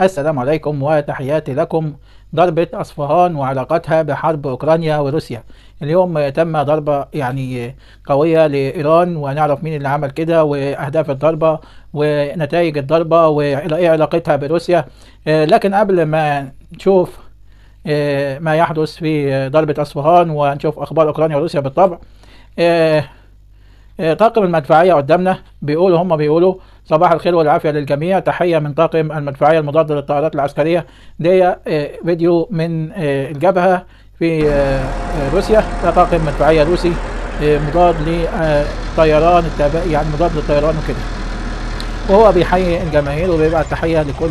السلام عليكم وتحياتي لكم ضربة أصفهان وعلاقتها بحرب أوكرانيا وروسيا اليوم تم ضربة يعني قوية لإيران ونعرف مين اللي عمل كده وأهداف الضربة ونتائج الضربة وإيه علاقتها بروسيا لكن قبل ما نشوف آه، ما يحدث في ضربة أصفهان ونشوف أخبار أوكرانيا وروسيا بالطبع آه، آه، طاقم المدفعية قدامنا بيقولوا هم بيقولوا صباح الخير والعافيه للجميع تحيه من طاقم المدفعيه المضاده للطائرات العسكريه دي آه، فيديو من آه، الجبهه في آه، روسيا ده طاقم مدفعيه روسي مضاد للطيران التابع يعني مضاد للطيران وكده وهو بيحيي الجماهير وبيبقى التحيه لكل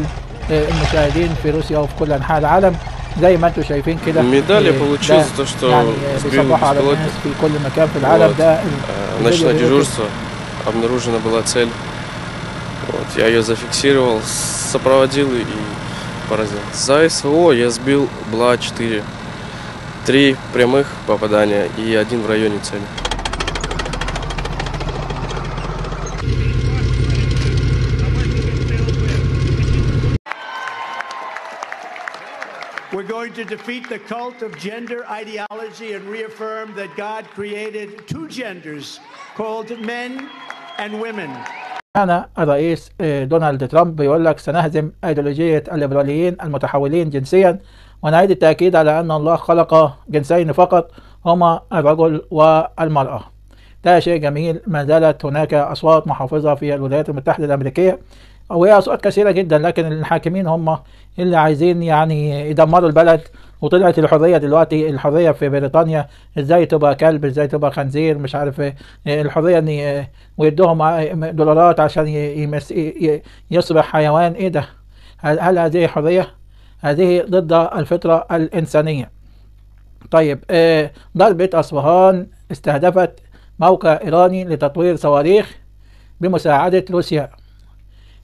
المشاهدين في روسيا وفي كل انحاء العالم زي ما انتم شايفين كده медали получил то, يعني بيصبحوا على الناس في كل مكان في العالم ده نочное дежурство обнаружена была цель Я ее зафиксировал, сопроводил и поразил. За СВО я сбил БЛА-4. Три прямых попадания и один в районе цели. We're going to defeat the cult of gender ideology and reaffirm that God created two genders called men and women. أنا الرئيس آه، دونالد ترامب بيقول لك سنهزم أيديولوجية الليبراليين المتحولين جنسيا ونعيد التأكيد على أن الله خلق جنسين فقط هما الرجل والمرأة ده شيء جميل ما زالت هناك أصوات محافظة في الولايات المتحدة الأمريكية وهي أسواق كثيرة جدا لكن الحاكمين هم اللي عايزين يعني يدمروا البلد وطلعت الحرية دلوقتي الحرية في بريطانيا ازاي تبقى كلب ازاي تبقى خنزير مش عارف إيه. الحرية ان ويدوهم دولارات عشان يصبح حيوان ايه ده هل هذه حرية هذه ضد الفطرة الإنسانية طيب آه، ضربة أصفهان استهدفت موقع إيراني لتطوير صواريخ بمساعدة روسيا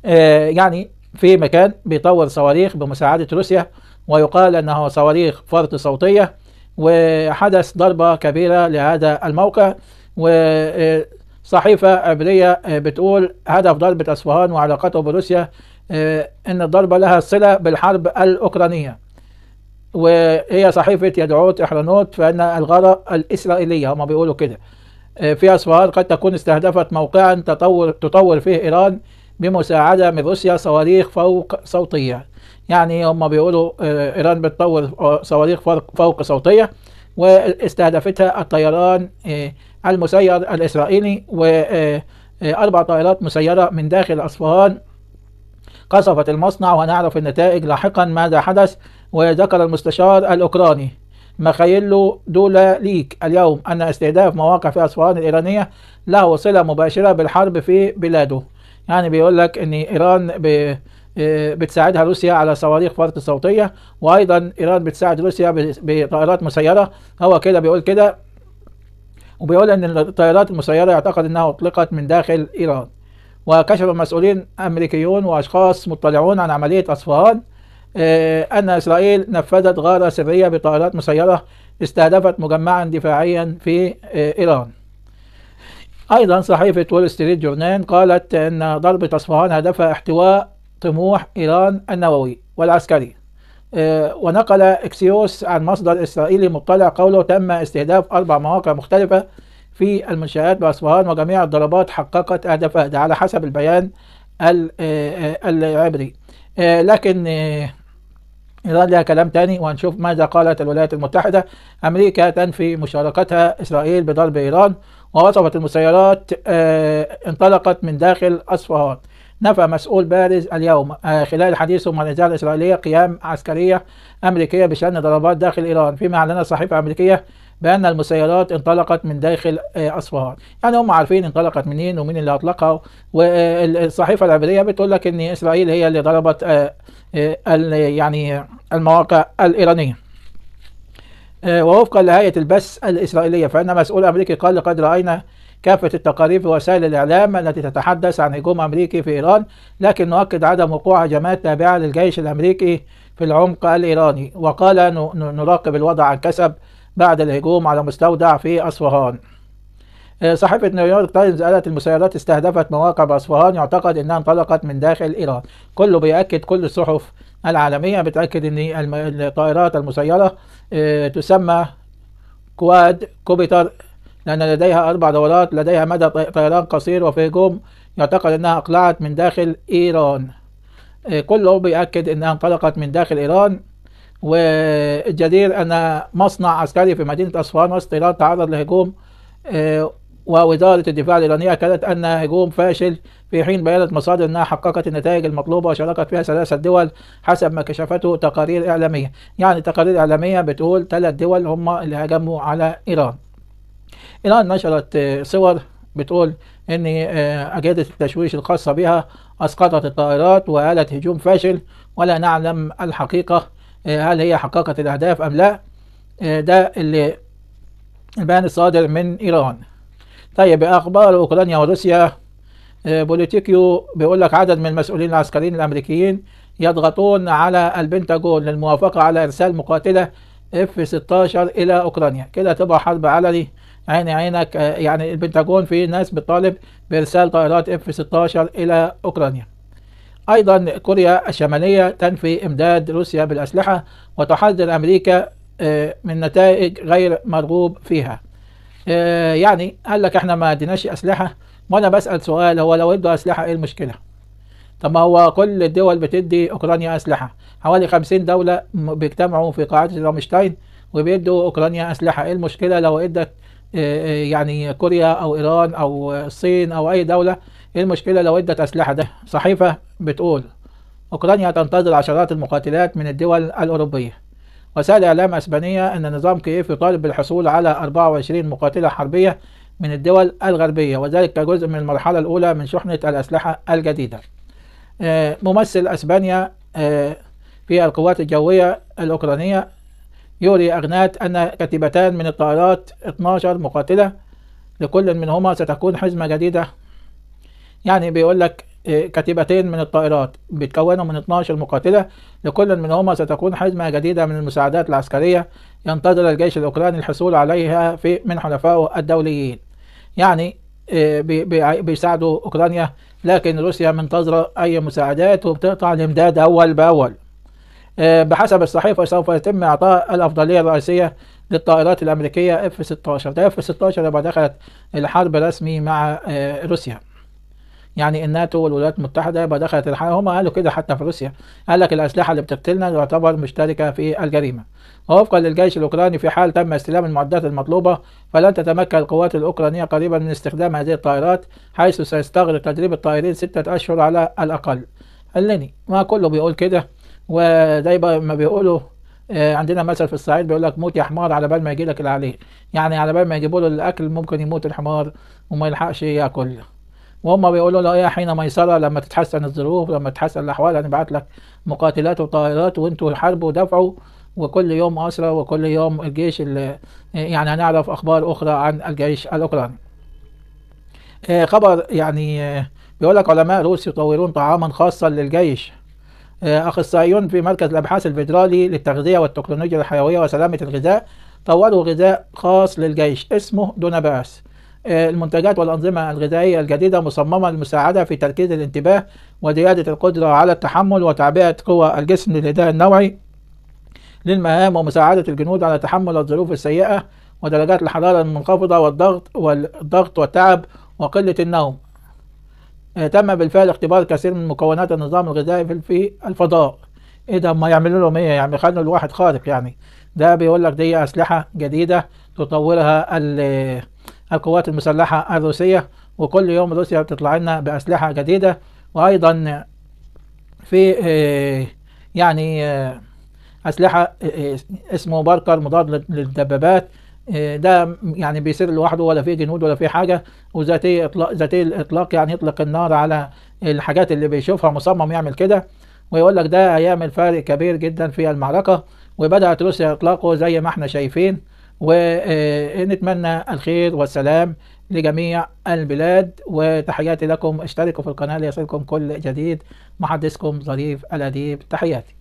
آه، يعني في مكان بيطور صواريخ بمساعدة روسيا ويقال أنه صواريخ فرط صوتية وحدث ضربة كبيرة لهذا الموقع وصحيفة آه، عبرية آه، بتقول هدف ضربة أصفهان وعلاقته بروسيا أن الضربة لها صلة بالحرب الأوكرانية وهي صحيفة يدعوت إحرانوت فإن الغارة الإسرائيلية هما بيقولوا كده في أصفهان قد تكون استهدفت موقعا تطور تطور فيه إيران بمساعدة من روسيا صواريخ فوق صوتية يعني هم بيقولوا آه، إيران بتطور آه، صواريخ فوق صوتية واستهدفتها الطيران آه، المسير الإسرائيلي وأربع طائرات مسيرة من داخل أصفهان قصفت المصنع ونعرف النتائج لاحقا ماذا حدث وذكر المستشار الأوكراني مخيلو دولا ليك اليوم أن استهداف مواقع في أصفهان الإيرانية له صلة مباشرة بالحرب في بلاده يعني بيقول لك ان ايران آه، بتساعدها روسيا على صواريخ فرق صوتيه وايضا ايران بتساعد روسيا بطائرات مسيره هو كده بيقول كده وبيقول ان الطائرات المسيره يعتقد انها اطلقت من داخل ايران وكشف مسؤولين امريكيون واشخاص مطلعون عن عمليه اصفهان آه، أن إسرائيل نفذت غارة سرية بطائرات مسيرة استهدفت مجمعا دفاعيا في آه، إيران أيضا صحيفة وول ستريت جورنال قالت أن ضربة أصفهان هدفها احتواء طموح إيران النووي والعسكري آه، ونقل إكسيوس عن مصدر إسرائيلي مطلع قوله تم استهداف أربع مواقع مختلفة في المنشآت بأصفهان وجميع الضربات حققت أهدافها ده على حسب البيان آه، آه، العبري لكن إيران لها كلام تاني وهنشوف ماذا قالت الولايات المتحدة أمريكا تنفي مشاركتها إسرائيل بضرب إيران ووصفت المسيرات آه، انطلقت من داخل أصفهان نفى مسؤول بارز اليوم آه، خلال حديثه مع الإذاعة الإسرائيلية قيام عسكرية أمريكية بشأن ضربات داخل إيران فيما أعلنت صحيفة أمريكية بأن المسيرات انطلقت من داخل آه، أصفهان يعني هم عارفين انطلقت منين ومين اللي أطلقها والصحيفة العبرية بتقول لك إن إسرائيل هي اللي ضربت يعني المواقع الإيرانية آه، ووفقا لهيئة البث الإسرائيلية فإن مسؤول أمريكي قال لقد رأينا كافة التقارير في وسائل الإعلام التي تتحدث عن هجوم أمريكي في إيران لكن نؤكد عدم وقوع هجمات تابعة للجيش الأمريكي في العمق الإيراني وقال نراقب الوضع عن كسب بعد الهجوم على مستودع في أصفهان آه، صحيفة نيويورك تايمز قالت المسيرات استهدفت مواقع بأصفهان يعتقد أنها انطلقت من داخل إيران كله بيأكد كل الصحف العالمية بتأكد أن الطائرات المسيرة آه، تسمى كواد كوبيتر لأن لديها أربع دورات لديها مدى طيران قصير وفي هجوم يعتقد أنها أقلعت من داخل إيران آه، كله بيأكد أنها انطلقت من داخل إيران والجدير أن مصنع عسكري في مدينة أصفهان وسط إيران تعرض لهجوم ووزارة الدفاع الإيرانية أكدت أن هجوم فاشل في حين بيانت مصادر أنها حققت النتائج المطلوبة وشاركت فيها ثلاثة دول حسب ما كشفته تقارير إعلامية يعني تقارير إعلامية بتقول ثلاث دول هم اللي هجموا على إيران إيران نشرت صور بتقول ان آه، اجهزه التشويش الخاصه بها اسقطت الطائرات وقالت هجوم فاشل ولا نعلم الحقيقه آه، هل هي حققت الاهداف ام لا آه، ده اللي البيان الصادر من ايران طيب اخبار اوكرانيا وروسيا آه، بوليتيكيو بيقول لك عدد من المسؤولين العسكريين الامريكيين يضغطون على البنتاجون للموافقه على ارسال مقاتله اف 16 الى اوكرانيا كده تبقى حرب علني عين عينك آه، يعني البنتاجون في ناس بتطالب بارسال طائرات اف 16 الى اوكرانيا ايضا كوريا الشماليه تنفي امداد روسيا بالاسلحه وتحذر امريكا آه، من نتائج غير مرغوب فيها آه، يعني قال لك احنا ما اديناش اسلحه ما انا بسال سؤال هو لو ادوا اسلحه ايه المشكله؟ طب ما هو كل الدول بتدي اوكرانيا اسلحه حوالي 50 دوله بيجتمعوا في قاعده رامشتاين وبيدوا اوكرانيا اسلحه ايه المشكله لو ادت آه، آه، يعني كوريا او ايران او الصين او اي دوله ايه المشكله لو ادت اسلحه ده صحيفه بتقول اوكرانيا تنتظر عشرات المقاتلات من الدول الاوروبيه وسائل الإعلام أسبانية أن نظام كييف يطالب بالحصول على 24 مقاتلة حربية من الدول الغربية وذلك كجزء من المرحلة الأولى من شحنة الأسلحة الجديدة آه، ممثل أسبانيا آه، في القوات الجوية الأوكرانية يوري أغنات أن كتيبتان من الطائرات 12 مقاتلة لكل منهما ستكون حزمة جديدة يعني بيقول لك إيه، كتيبتين من الطائرات بيتكونوا من 12 مقاتلة لكل منهما ستكون حزمة جديدة من المساعدات العسكرية ينتظر الجيش الأوكراني الحصول عليها في من حلفائه الدوليين يعني إيه، بيساعدوا أوكرانيا لكن روسيا منتظرة أي مساعدات وبتقطع الإمداد أول بأول إيه، بحسب الصحيفة سوف يتم إعطاء الأفضلية الرئيسية للطائرات الأمريكية F-16 F-16 لما دخلت الحرب رسمي مع روسيا يعني الناتو والولايات المتحده يبقى دخلت الحرب هم قالوا كده حتى في روسيا قال لك الاسلحه اللي بتقتلنا تعتبر مشتركه في الجريمه ووفقا للجيش الاوكراني في حال تم استلام المعدات المطلوبه فلن تتمكن القوات الاوكرانيه قريبا من استخدام هذه الطائرات حيث سيستغرق تدريب الطائرين سته اشهر على الاقل الليني ما كله بيقول كده ودايما ما بيقولوا آه، عندنا مثل في الصعيد بيقول لك موت يا حمار على بال ما يجي لك اللي عليه يعني على بال ما يجيبوا له الاكل ممكن يموت الحمار وما يلحقش ياكل وهم بيقولوا له ايه حين ميسره لما تتحسن الظروف لما تتحسن الاحوال هنبعت يعني لك مقاتلات وطائرات وانتوا حاربوا ودافعوا وكل يوم اسرى وكل يوم الجيش اللي يعني هنعرف اخبار اخرى عن الجيش الاوكراني. آه، خبر يعني آه، بيقول لك علماء روس يطورون طعاما خاصا للجيش آه، اخصائيون في مركز الابحاث الفيدرالي للتغذيه والتكنولوجيا الحيويه وسلامه الغذاء طوروا غذاء خاص للجيش اسمه دوناباس آه، المنتجات والأنظمة الغذائية الجديدة مصممة للمساعدة في تركيز الانتباه وزيادة القدرة على التحمل وتعبئة قوى الجسم للاداء النوعي للمهام ومساعدة الجنود على تحمل الظروف السيئة ودرجات الحرارة المنخفضة والضغط والضغط والتعب وقلة النوم آه، تم بالفعل اختبار كثير من مكونات النظام الغذائي في الفضاء ايه ده ما يعملوا لهم ايه يعني خلوا الواحد خارق يعني ده بيقول لك دي اسلحه جديده تطورها القوات المسلحة الروسية وكل يوم روسيا بتطلع لنا بأسلحة جديدة وأيضا في آه، يعني آه، أسلحة آه، اسمه باركر مضاد للدبابات ده يعني بيسير لوحده ولا فيه جنود ولا فيه حاجه وذاتي اطلاق ذاتي الاطلاق يعني يطلق النار على الحاجات اللي بيشوفها مصمم يعمل كده ويقول لك ده هيعمل فارق كبير جدا في المعركه وبدات روسيا اطلاقه زي ما احنا شايفين ونتمنى الخير والسلام لجميع البلاد وتحياتي لكم اشتركوا في القناة ليصلكم كل جديد محدثكم ظريف الأديب تحياتي